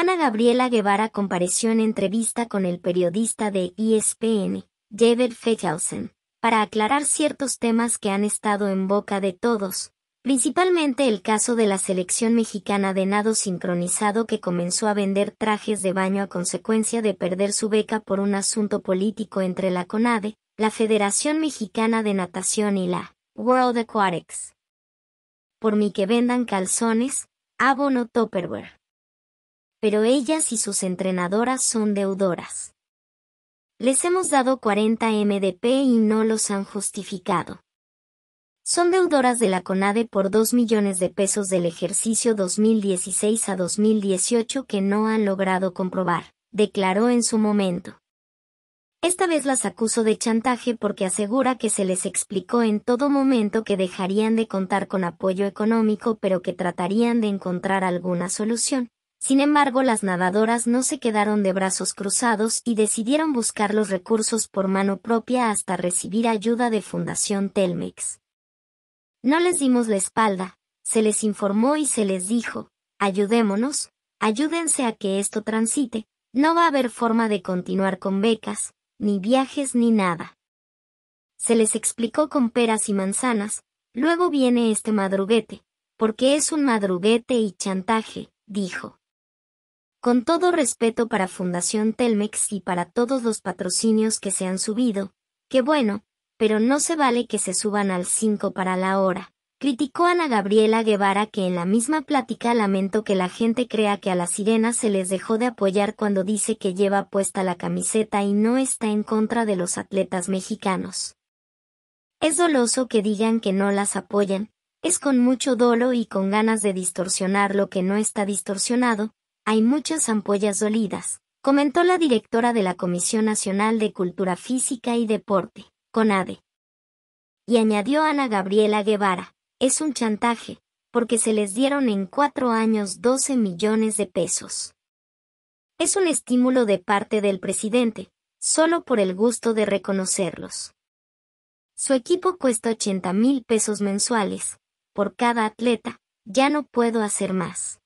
Ana Gabriela Guevara compareció en entrevista con el periodista de ESPN, David Fethausen, para aclarar ciertos temas que han estado en boca de todos, principalmente el caso de la selección mexicana de nado sincronizado que comenzó a vender trajes de baño a consecuencia de perder su beca por un asunto político entre la CONADE, la Federación Mexicana de Natación y la World Aquatics. Por mí que vendan calzones, abono Topperware pero ellas y sus entrenadoras son deudoras. Les hemos dado 40 MDP y no los han justificado. Son deudoras de la CONADE por 2 millones de pesos del ejercicio 2016 a 2018 que no han logrado comprobar, declaró en su momento. Esta vez las acuso de chantaje porque asegura que se les explicó en todo momento que dejarían de contar con apoyo económico pero que tratarían de encontrar alguna solución, sin embargo, las nadadoras no se quedaron de brazos cruzados y decidieron buscar los recursos por mano propia hasta recibir ayuda de Fundación Telmex. No les dimos la espalda, se les informó y se les dijo, ayudémonos, ayúdense a que esto transite, no va a haber forma de continuar con becas, ni viajes ni nada. Se les explicó con peras y manzanas, luego viene este madruguete, porque es un madruguete y chantaje, dijo. Con todo respeto para Fundación Telmex y para todos los patrocinios que se han subido, que bueno, pero no se vale que se suban al 5 para la hora. Criticó Ana Gabriela Guevara que en la misma plática lamento que la gente crea que a la sirena se les dejó de apoyar cuando dice que lleva puesta la camiseta y no está en contra de los atletas mexicanos. Es doloso que digan que no las apoyan, es con mucho dolo y con ganas de distorsionar lo que no está distorsionado, hay muchas ampollas dolidas, comentó la directora de la Comisión Nacional de Cultura Física y Deporte, CONADE. Y añadió Ana Gabriela Guevara, es un chantaje, porque se les dieron en cuatro años 12 millones de pesos. Es un estímulo de parte del presidente, solo por el gusto de reconocerlos. Su equipo cuesta 80 mil pesos mensuales, por cada atleta, ya no puedo hacer más.